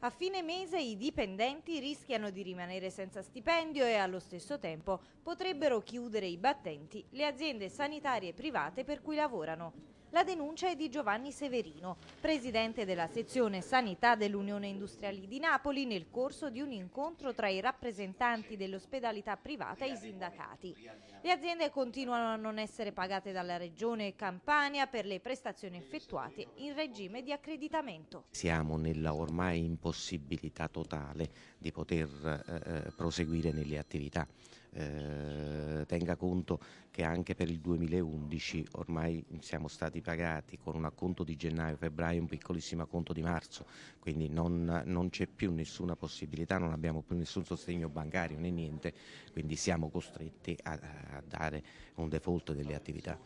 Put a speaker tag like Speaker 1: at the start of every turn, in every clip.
Speaker 1: A fine mese i dipendenti rischiano di rimanere senza stipendio e allo stesso tempo potrebbero chiudere i battenti le aziende sanitarie private per cui lavorano. La denuncia è di Giovanni Severino, presidente della sezione sanità dell'Unione Industriali di Napoli nel corso di un incontro tra i rappresentanti dell'ospedalità privata e i sindacati. Le aziende continuano a non essere pagate dalla Regione Campania per le prestazioni effettuate in regime di accreditamento.
Speaker 2: Siamo nella ormai impossibilità totale di poter eh, eh proseguire nelle attività eh, tenga conto che anche per il 2011 ormai siamo stati pagati con un acconto di gennaio, febbraio e un piccolissimo acconto di marzo, quindi non, non c'è più nessuna possibilità, non abbiamo più nessun sostegno bancario né niente, quindi siamo costretti a, a dare un default delle attività.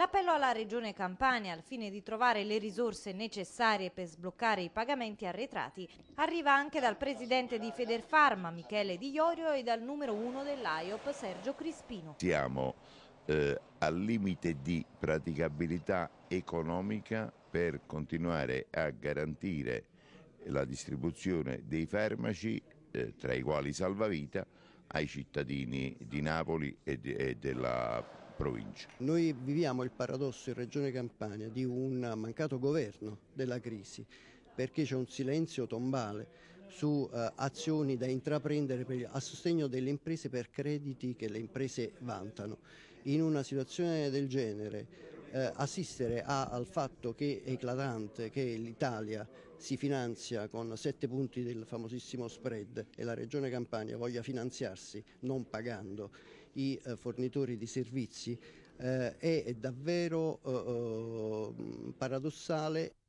Speaker 1: L'appello alla Regione Campania al fine di trovare le risorse necessarie per sbloccare i pagamenti arretrati arriva anche dal presidente di Federfarma Michele Di Iorio e dal numero uno dell'AIOP Sergio Crispino.
Speaker 3: Siamo eh, al limite di praticabilità economica per continuare a garantire la distribuzione dei farmaci, eh, tra i quali salvavita, ai cittadini di Napoli e, di, e della provincia. Noi
Speaker 4: viviamo il paradosso in Regione Campania di un mancato governo della crisi perché c'è un silenzio tombale su eh, azioni da intraprendere per, a sostegno delle imprese per crediti che le imprese vantano. In una situazione del genere eh, assistere a, al fatto che è eclatante che l'Italia si finanzia con sette punti del famosissimo spread e la Regione Campania voglia finanziarsi non pagando i eh, fornitori di servizi, eh, è davvero eh, paradossale